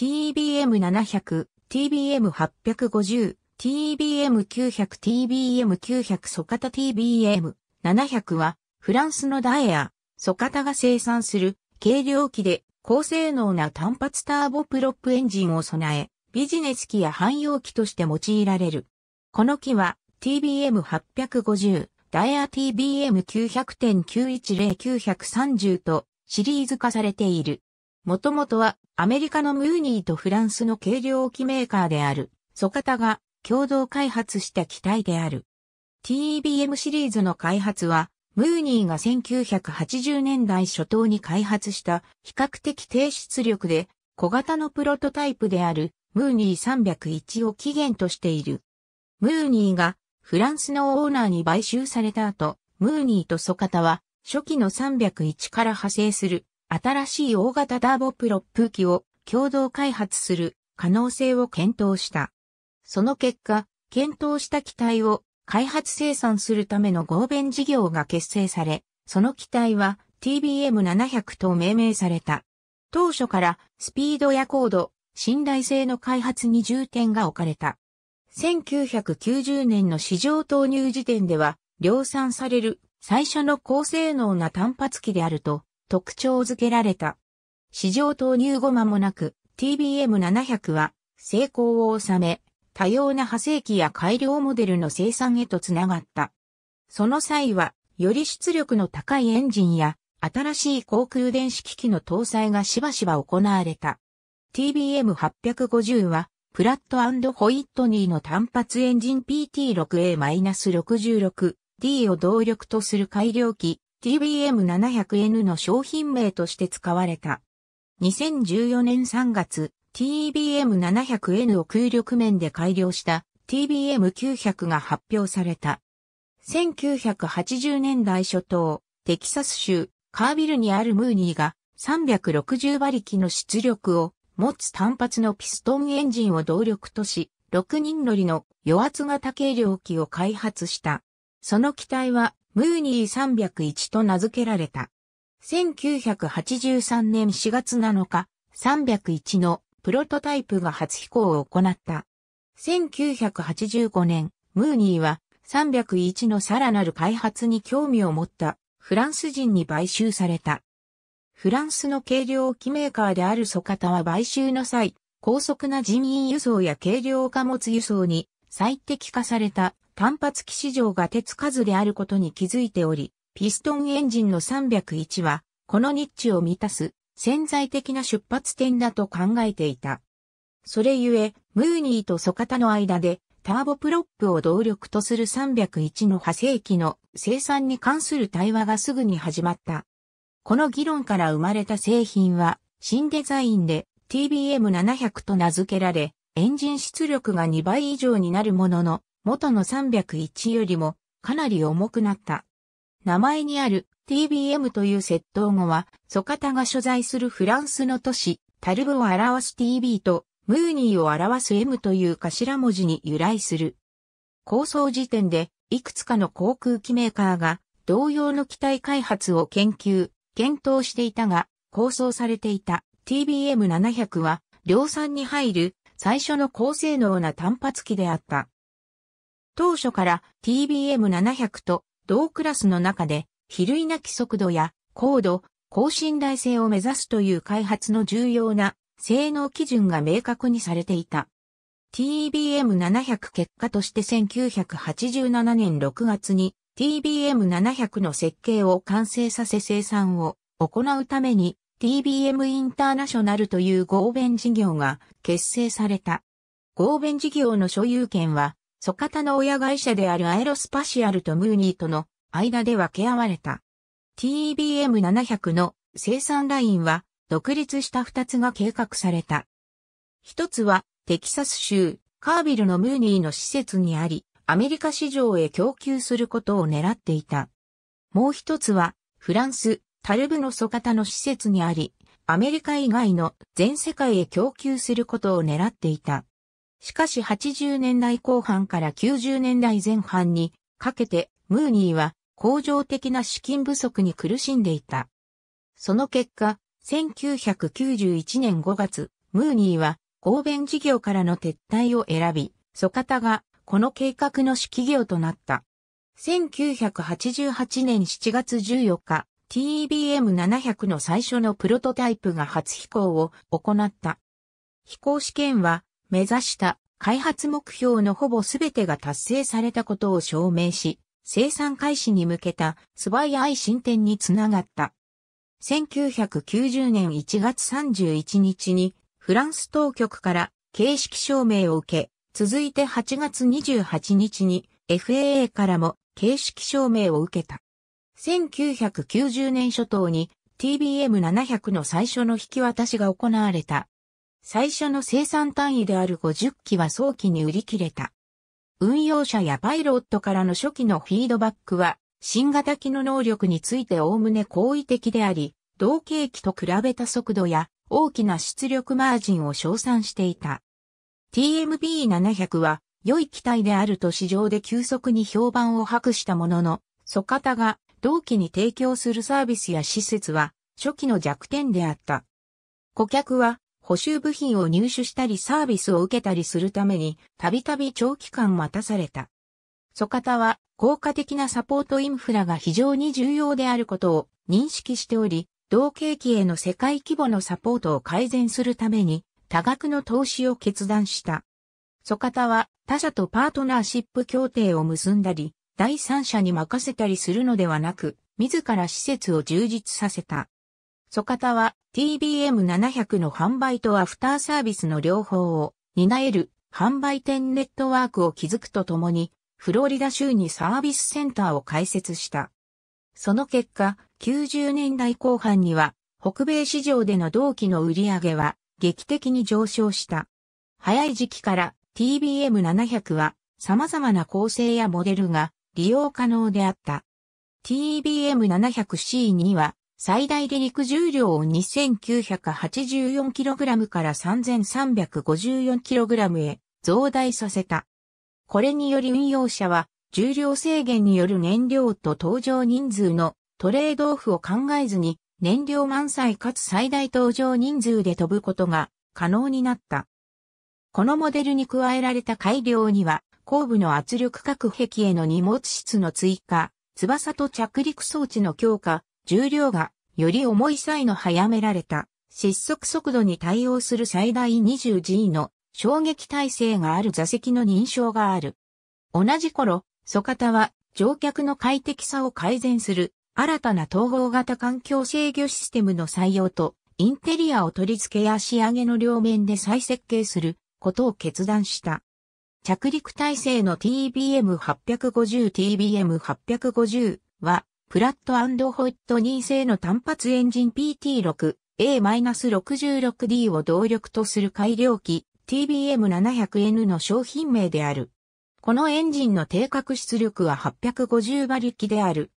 TBM700、TBM850、TBM900、TBM900 ソカタ TBM700 は、フランスのダエア、ソカタが生産する軽量機で高性能な単発ターボプロップエンジンを備え、ビジネス機や汎用機として用いられる。この機は TBM850、ダイア TBM900.910930 とシリーズ化されている。もともとはアメリカのムーニーとフランスの軽量機メーカーである、ソカタが共同開発した機体である。TEBM シリーズの開発は、ムーニーが1980年代初頭に開発した比較的低出力で小型のプロトタイプであるムーニー301を起源としている。ムーニーがフランスのオーナーに買収された後、ムーニーとソカタは初期の301から派生する新しい大型ダーボプロップ機を共同開発する可能性を検討した。その結果、検討した機体を開発生産するための合弁事業が結成され、その機体は TBM700 と命名された。当初からスピードや高度、信頼性の開発に重点が置かれた。1990年の市場投入時点では量産される最初の高性能な単発機であると特徴づけられた。市場投入後間もなく TBM700 は成功を収め、多様な派生機や改良モデルの生産へとつながった。その際は、より出力の高いエンジンや、新しい航空電子機器の搭載がしばしば行われた。TBM850 は、プラットホイットニーの単発エンジン PT6A-66D を動力とする改良機 TBM700N の商品名として使われた。2014年3月、TBM700N を空力面で改良した TBM900 が発表された。1980年代初頭、テキサス州カービルにあるムーニーが360馬力の出力を持つ単発のピストンエンジンを動力とし、6人乗りの余圧型軽量機を開発した。その機体はムーニー301と名付けられた。1983年4月7日、301のプロトタイプが初飛行を行った。1985年、ムーニーは301のさらなる開発に興味を持ったフランス人に買収された。フランスの軽量機メーカーであるソカタは買収の際、高速な人員輸送や軽量貨物輸送に最適化された単発機市場が手つかずであることに気づいており、ピストンエンジンの301は、このニッチを満たす潜在的な出発点だと考えていた。それゆえ、ムーニーとソカタの間で、ターボプロップを動力とする301の派生機の生産に関する対話がすぐに始まった。この議論から生まれた製品は、新デザインで TBM700 と名付けられ、エンジン出力が2倍以上になるものの、元の301よりもかなり重くなった。名前にある TBM という窃盗語は、ソカタが所在するフランスの都市、タルブを表す TB と、ムーニーを表す M という頭文字に由来する。構想時点で、いくつかの航空機メーカーが、同様の機体開発を研究、検討していたが、構想されていた TBM700 は、量産に入る最初の高性能な単発機であった。当初から TBM700 と同クラスの中で比類なき速度や高度、高信頼性を目指すという開発の重要な性能基準が明確にされていた。TBM700 結果として1987年6月に TBM700 の設計を完成させ生産を行うために TBM インターナショナルという合弁事業が結成された。合弁事業の所有権は、ソカタの親会社であるアエロスパシアルとムーニーとの間で分け合われた。TBM700 の生産ラインは、独立した2つが計画された。1つは、テキサス州、カービルのムーニーの施設にあり、アメリカ市場へ供給することを狙っていた。もう一つは、フランス、タルブのソカタの施設にあり、アメリカ以外の全世界へ供給することを狙っていた。しかし80年代後半から90年代前半にかけてムーニーは恒常的な資金不足に苦しんでいた。その結果、1991年5月、ムーニーは合弁事業からの撤退を選び、ソカタがこの計画の指揮業となった。1988年7月14日、TBM700 の最初のプロトタイプが初飛行を行った。飛行試験は目指した開発目標のほぼ全てが達成されたことを証明し、生産開始に向けた素早い進展につながった。1990年1月31日にフランス当局から形式証明を受け、続いて8月28日に FAA からも形式証明を受けた。1990年初頭に TBM700 の最初の引き渡しが行われた。最初の生産単位である50機は早期に売り切れた。運用者やパイロットからの初期のフィードバックは、新型機の能力についておおむね好意的であり、同系機と比べた速度や大きな出力マージンを称賛していた。TMB700 は良い機体であると市場で急速に評判を博したものの、素型が同期に提供するサービスや施設は初期の弱点であった。顧客は補修部品を入手したりサービスを受けたりするためにたびたび長期間待たされた。ソカタは効果的なサポートインフラが非常に重要であることを認識しており、同景気への世界規模のサポートを改善するために多額の投資を決断した。ソカタは他社とパートナーシップ協定を結んだり、第三者に任せたりするのではなく、自ら施設を充実させた。ソカタは TBM700 の販売とアフターサービスの両方を担える販売店ネットワークを築くとともに、フロリダ州にサービスセンターを開設した。その結果、90年代後半には、北米市場での同期の売り上げは劇的に上昇した。早い時期から TBM700 は様々な構成やモデルが利用可能であった。TBM700C には、最大で陸重量を 2984kg から 3354kg へ増大させた。これにより運用者は、重量制限による燃料と搭乗人数のトレードオフを考えずに、燃料満載かつ最大搭乗人数で飛ぶことが可能になった。このモデルに加えられた改良には、後部の圧力隔壁への荷物室の追加、翼と着陸装置の強化、重量がより重い際の早められた失速速度に対応する最大 20G の衝撃耐性がある座席の認証がある。同じ頃、ソカタは乗客の快適さを改善する新たな統合型環境制御システムの採用とインテリアを取り付けや仕上げの両面で再設計することを決断した。着陸体制の TBM850TBM850 は、プラットホイット2製の単発エンジン PT6、A-66D を動力とする改良機 TBM700N の商品名である。このエンジンの定格出力は850馬力である。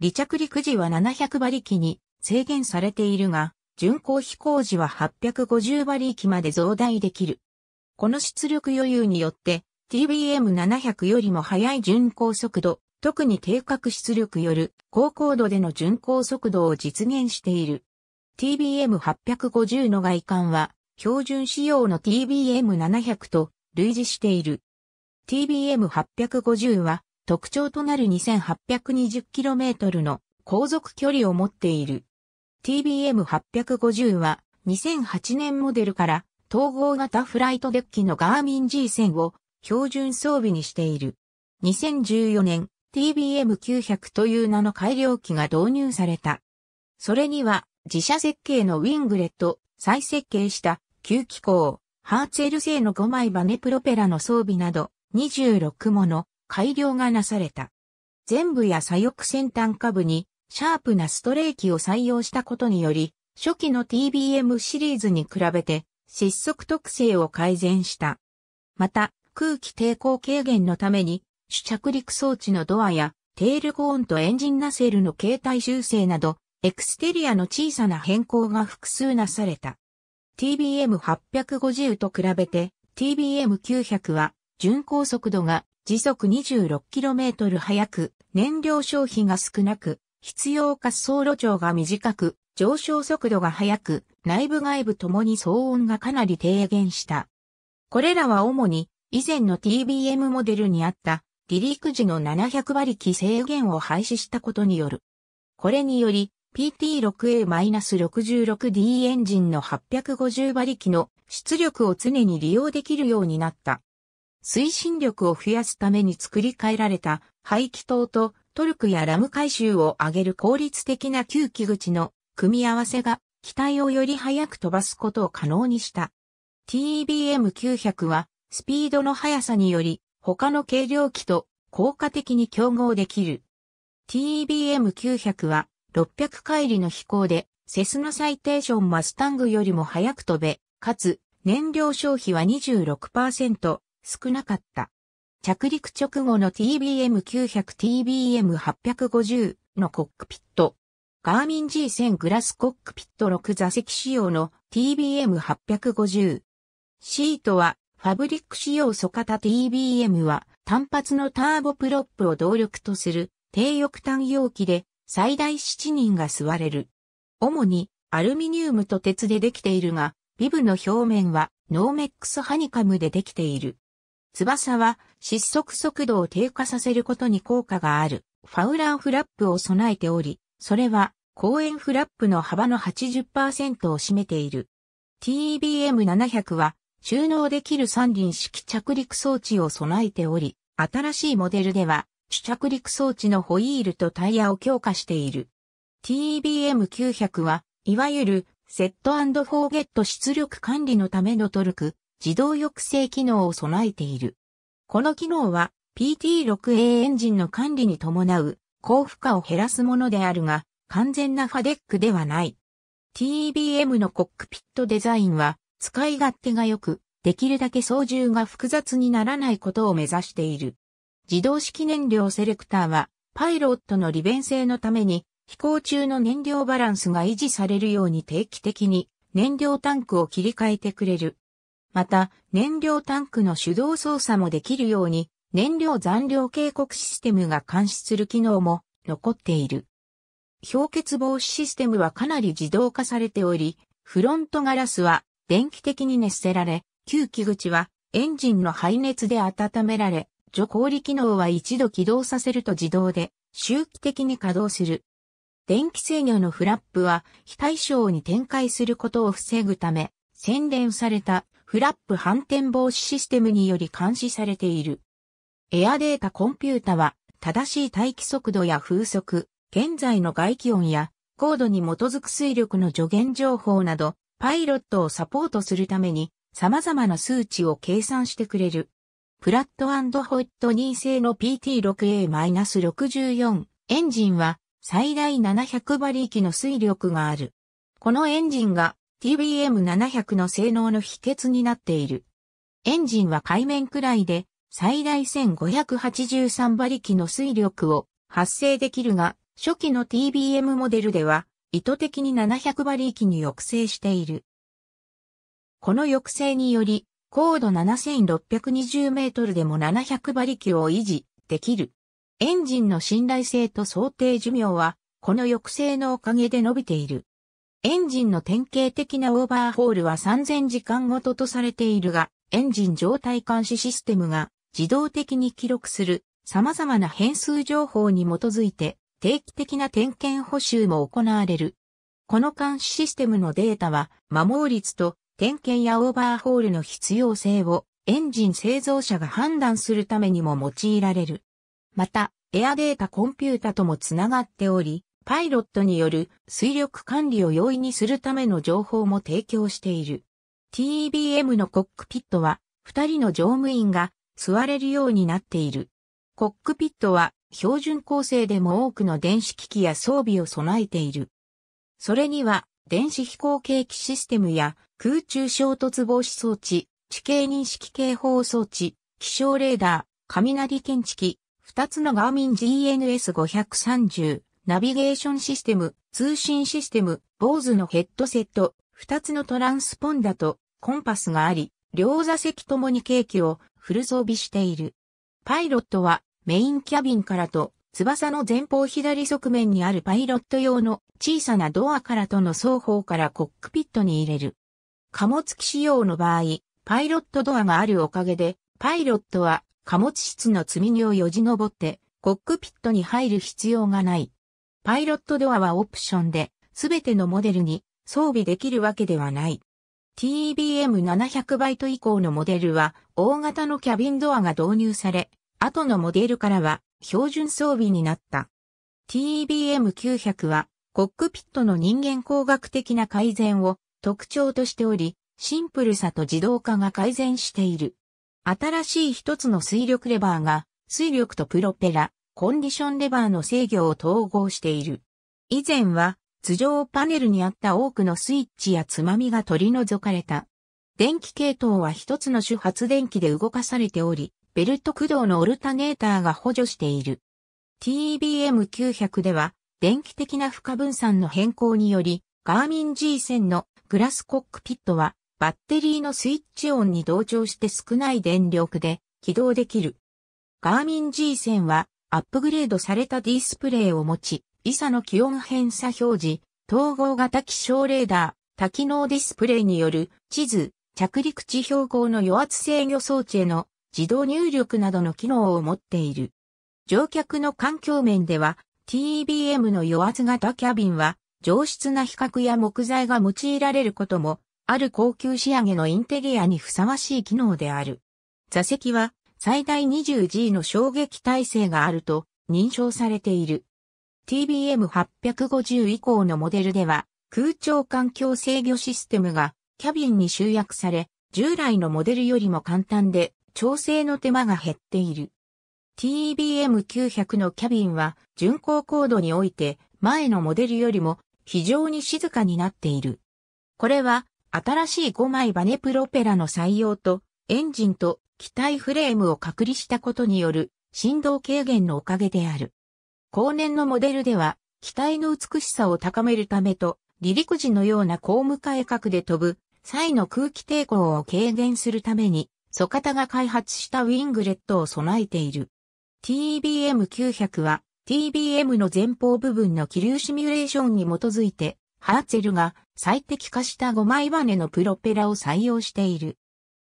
離着陸時は700馬力に制限されているが、巡航飛行時は850馬力まで増大できる。この出力余裕によって、TBM700 よりも速い巡航速度、特に低角出力よる高高度での巡航速度を実現している。TBM850 の外観は標準仕様の TBM700 と類似している。TBM850 は特徴となる 2820km の航続距離を持っている。TBM850 は2008年モデルから統合型フライトデッキのガーミン G1000 を標準装備にしている。2014年 TBM900 という名の改良機が導入された。それには自社設計のウィングレット、再設計した旧機構、ハーツエル製の5枚バネプロペラの装備など26もの改良がなされた。全部や左翼先端下部にシャープなストレーキを採用したことにより、初期の TBM シリーズに比べて失速特性を改善した。また、空気抵抗軽減のために、主着陸装置のドアや、テールコーンとエンジンナセルの形態修正など、エクステリアの小さな変更が複数なされた。TBM850 と比べて TBM900 は巡航速度が時速 26km 速く、燃料消費が少なく、必要滑走路長が短く、上昇速度が速く、内部外部ともに騒音がかなり低減した。これらは主に以前の TBM モデルにあった離陸時の700馬力制限を廃止したことによる。これにより PT6A-66D エンジンの850馬力の出力を常に利用できるようになった。推進力を増やすために作り変えられた排気筒とトルクやラム回収を上げる効率的な吸気口の組み合わせが機体をより早く飛ばすことを可能にした。TBM900 はスピードの速さにより、他の軽量機と効果的に競合できる。TBM900 は600回りの飛行で、セスナサイテーションマスタングよりも速く飛べ、かつ、燃料消費は26%少なかった。着陸直後の TBM900、TBM850 のコックピット。ガーミン G1000 グラスコックピット6座席仕様の TBM850。シートはファブリック様ソ素型 TBM は単発のターボプロップを動力とする低翼端容器で最大7人が座れる。主にアルミニウムと鉄でできているが、ビブの表面はノーメックスハニカムでできている。翼は失速速度を低下させることに効果があるファウラーフラップを備えており、それは公園フラップの幅の80%を占めている。TBM700 は収納できる三輪式着陸装置を備えており、新しいモデルでは、主着陸装置のホイールとタイヤを強化している。TBM900 は、いわゆる、セットフォーゲット出力管理のためのトルク、自動抑制機能を備えている。この機能は PT6A エンジンの管理に伴う高負荷を減らすものであるが、完全なファデックではない。TBM のコックピットデザインは使い勝手が良く、できるだけ操縦が複雑にならないことを目指している。自動式燃料セレクターは、パイロットの利便性のために、飛行中の燃料バランスが維持されるように定期的に燃料タンクを切り替えてくれる。また、燃料タンクの手動操作もできるように、燃料残量警告システムが監視する機能も残っている。氷結防止システムはかなり自動化されており、フロントガラスは電気的に熱せられ、吸気口はエンジンの排熱で温められ、除氷機能は一度起動させると自動で周期的に稼働する。電気制御のフラップは非対称に展開することを防ぐため、洗練されたフラップ反転防止システムにより監視されている。エアデータコンピュータは正しい待機速度や風速、現在の外気温や高度に基づく水力の助言情報などパイロットをサポートするために様々な数値を計算してくれる。プラットホット2製の PT6A-64 エンジンは最大700馬力の推力がある。このエンジンが TBM700 の性能の秘訣になっている。エンジンは海面くらいで最大1583馬力の推力を発生できるが、初期の TBM モデルでは意図的に700馬力に抑制している。この抑制により、高度7620メートルでも700馬力を維持できる。エンジンの信頼性と想定寿命は、この抑制のおかげで伸びている。エンジンの典型的なオーバーホールは3000時間ごととされているが、エンジン状態監視システムが自動的に記録する様々な変数情報に基づいて定期的な点検補修も行われる。この監視システムのデータは、摩耗率と点検やオーバーホールの必要性をエンジン製造者が判断するためにも用いられる。また、エアデータコンピュータともつながっており、パイロットによる水力管理を容易にするための情報も提供している。t b m のコックピットは、二人の乗務員が座れるようになっている。コックピットは標準構成でも多くの電子機器や装備を備えている。それには、電子飛行計器システムや空中衝突防止装置、地形認識警報装置、気象レーダー、雷検知器、二つのガーミン GNS530、ナビゲーションシステム、通信システム、坊主のヘッドセット、二つのトランスポンダとコンパスがあり、両座席ともに計器をフル装備している。パイロットはメインキャビンからと、翼の前方左側面にあるパイロット用の小さなドアからとの双方からコックピットに入れる。貨物機仕様の場合、パイロットドアがあるおかげで、パイロットは貨物室の積み荷をよじ登って、コックピットに入る必要がない。パイロットドアはオプションで、すべてのモデルに装備できるわけではない。TBM700 バイト以降のモデルは、大型のキャビンドアが導入され、後のモデルからは標準装備になった。TBM900 はコックピットの人間工学的な改善を特徴としており、シンプルさと自動化が改善している。新しい一つの水力レバーが水力とプロペラ、コンディションレバーの制御を統合している。以前は頭上パネルにあった多くのスイッチやつまみが取り除かれた。電気系統は一つの主発電機で動かされており、ベルト駆動のオルタネーターが補助している。t b m 9 0 0では、電気的な負荷分散の変更により、ガーミン G 線のグラスコックピットは、バッテリーのスイッチオンに同調して少ない電力で起動できる。ガーミン G 線は、アップグレードされたディスプレイを持ち、i サの気温偏差表示、統合型気象レーダー、多機能ディスプレイによる地図、着陸地標高の余圧制御装置への自動入力などの機能を持っている。乗客の環境面では TBM の与圧型キャビンは上質な比較や木材が用いられることもある高級仕上げのインテリアにふさわしい機能である。座席は最大 20G の衝撃耐性があると認証されている。TBM850 以降のモデルでは空調環境制御システムがキャビンに集約され、従来のモデルよりも簡単で調整の手間が減っている。TBM900 のキャビンは巡航高度において前のモデルよりも非常に静かになっている。これは新しい5枚バネプロペラの採用とエンジンと機体フレームを隔離したことによる振動軽減のおかげである。後年のモデルでは機体の美しさを高めるためと離陸時のような高無改角で飛ぶ際の空気抵抗を軽減するためにソカタが開発したウィングレットを備えている。TBM900 は TBM の前方部分の気流シミュレーションに基づいて、ハーツェルが最適化した5枚バネのプロペラを採用している。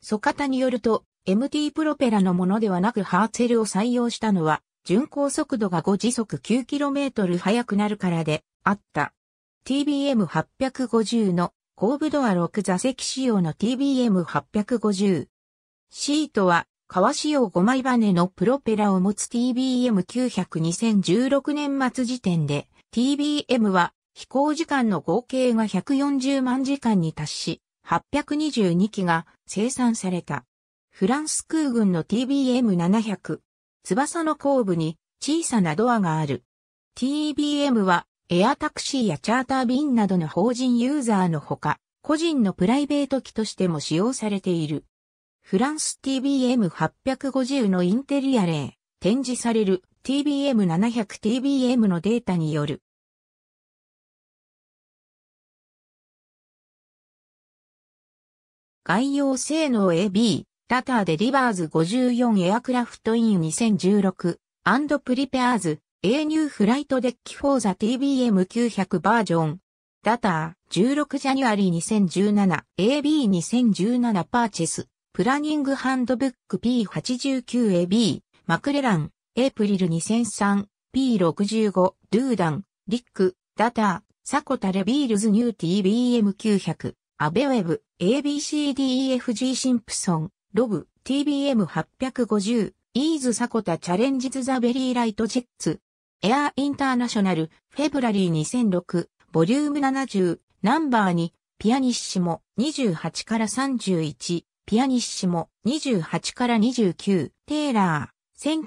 ソカタによると、MT プロペラのものではなくハーツェルを採用したのは、巡航速度が5時速 9km 速くなるからであった。TBM850 の後部ドア6座席仕様の TBM850 シートは、川仕様5枚バネのプロペラを持つ TBM9002016 年末時点で、TBM は飛行時間の合計が140万時間に達し、822機が生産された。フランス空軍の TBM700。翼の後部に小さなドアがある。TBM はエアタクシーやチャーター便などの法人ユーザーのほか、個人のプライベート機としても使用されている。フランス TBM850 のインテリア例、展示される TBM700TBM のデータによる。概要性能 AB、ラターでリバーズ54エアクラフトイン2016、アンドプリペアーズ、A ニューフライトデッキフォーザ TBM900 バージョン。ダター、16ジャニュアリー2017、AB2017 パーチェス、プランニングハンドブック P89AB、マクレラン、エイプリル 2003P65、ドゥーダン、リック、ダター、サコタレビールズニューティー BM900、アベウェブ、ABCDEFG シンプソン、ロブ、TBM850、イーズサコタチャレンジズザベリーライトジェッツ、エアーインターナショナル、フェブラリー2006、ボリューム70、ナンバー2、ピアニッシモ、28から31、ピアニッシモ、28から29、テイラー、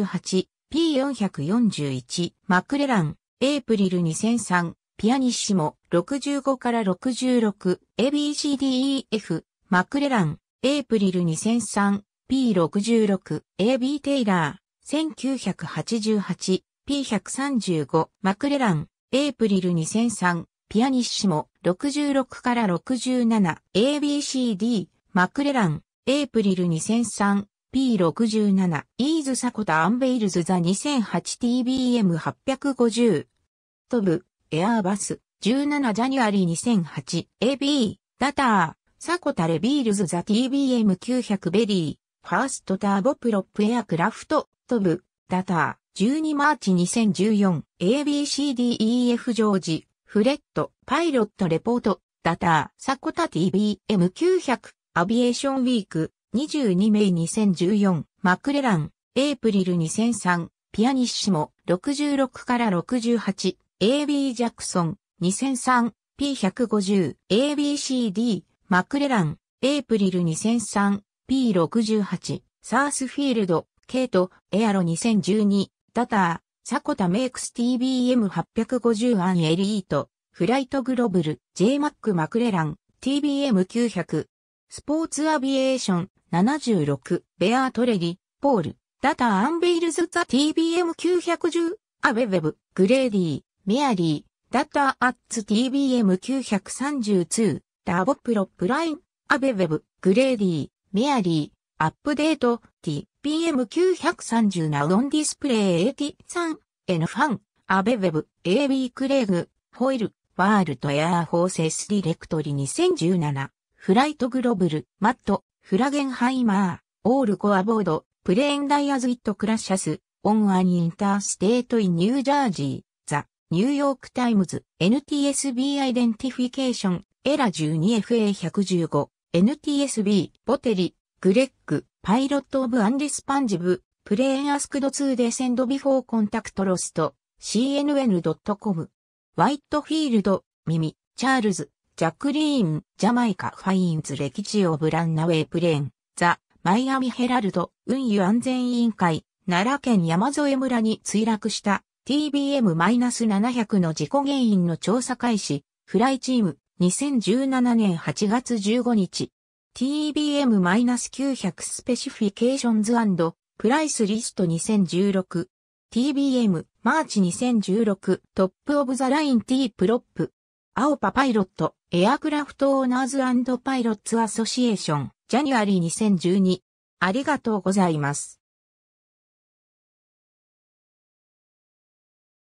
1988、P441、マクレラン、エイプリル2003、ピアニッシモ、65から66、ABCDEF、マクレラン、エイプリル2003、P66、AB テイラー、1988、P135、マクレラン、エイプリル2003、ピアニッシモ、66から 67ABCD、マクレラン、エイプリル 2003P67、イーズサコタアンベイルズザ 2008TBM850。飛ぶ、エアーバス、17ジャニュアリー 2008AB、ダター、サコタレビールズザ TBM900 ベリー、ファーストターボプロップエアクラフト、飛ぶ、ダター、12マーチ 2014ABCDEF ジョージ、フレット、パイロットレポート、ダター、サコタ TBM900、アビエーションウィーク、22名2014、マクレラン、エイプリル2003、ピアニッシモ、66から68、AB ジャクソン、2003、P150、ABCD、マクレラン、エイプリル2003、P68、サースフィールド、ケイト、エアロ2012、ダター、サコタメイクス TBM850 アンエリート、フライトグロブル、j マックマクレラン、TBM900、スポーツアビエーション76、ベアートレディ、ポール、ダタアンベイルズザ TBM910、アベベブ、グレーディー、ミアリー、ダタアッツ TBM932、ダボプロップライン、アベベブ、グレーディー、ミアリー、アップデート、TBM930 ナウンディスプレイ83、N ファン、アベベブ、AB クレーグ、ホイル、ワールドエアーフォーセスディレクトリ2017。フライトグロブル、マット、フラゲンハイマー、オールコアボード、プレーンダイアズイットクラッシャス、オンアニインターステートインニュージャージー、ザ、ニューヨークタイムズ、NTSB アイデンティフィケーション、エラ 12FA115、NTSB、ボテリ、グレッグ、パイロットオブアンディスパンジブ、プレーンアスクド2でセンドビフォーコンタクトロスト、cnn.com。ワイトフィールド、ミ、チャールズ、ジャクリーン、ジャマイカファインズ歴史をブランナウェイプレーン、ザ、マイアミヘラルド、運輸安全委員会、奈良県山添村に墜落した TBM-700 の事故原因の調査開始、フライチーム、2017年8月15日、TBM-900 スペシフィケーションズプライスリスト2016、TBM、マーチ2016、トップオブザライン T プロップ、青パパイロット、エアクラフトオーナーズパイロッツアソシエーション、ジャニュアリー2012。ありがとうございます。